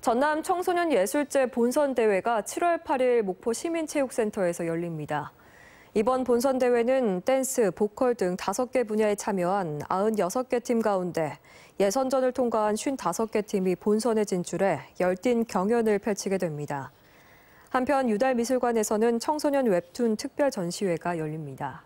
전남 청소년 예술제 본선 대회가 7월 8일 목포 시민체육센터에서 열립니다. 이번 본선 대회는 댄스, 보컬 등 5개 분야에 참여한 96개 팀 가운데 예선전을 통과한 55개 팀이 본선에 진출해 열띤 경연을 펼치게 됩니다. 한편 유달미술관에서는 청소년 웹툰 특별 전시회가 열립니다.